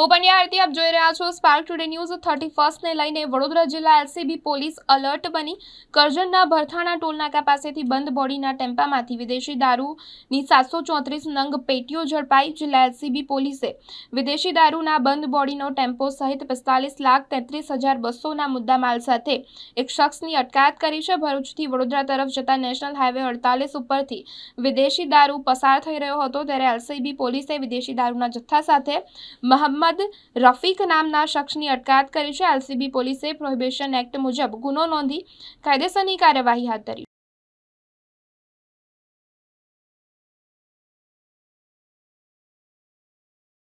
હું પંડ્યા આરતી આપ જોઈ રહ્યા છો સ્પાર્ક ટુડે ન્યૂઝ થર્ટી ફર્સ્ટને લઈને વડોદરા જિલ્લા એલસીબી પોલીસ અલર્ટ બની કરજણના ભરથાણા ટોલનાકા પાસેથી બંધ બોડીના ટેમ્પામાંથી વિદેશી દારૂની સાતસો ચોત્રીસ નંગ પેટીઓ ઝડપાઈ જિલ્લા એલસીબી પોલીસે વિદેશી દારૂના બંધ બોડીનો ટેમ્પો સહિત પિસ્તાલીસ લાખ તેત્રીસ હજાર બસોના મુદ્દા માલ સાથે એક શખ્સની અટકાયત કરી છે ભરૂચથી વડોદરા તરફ જતા નેશનલ હાઈવે અડતાલીસ ઉપરથી વિદેશી દારૂ પસાર થઈ રહ્યો હતો ત્યારે એલસીબી પોલીસે વિદેશી દારૂના જથ્થા સાથે મહમ્મદ મોહમ્મદ રફીક નામના શખ્સની અટકાયત કરી છે એલસીબી પોલીસે પ્રોહિબિશન એક્ટ મુજબ ગુનો નોંધી કાયદેસરની કાર્યવાહી હાથ ધરી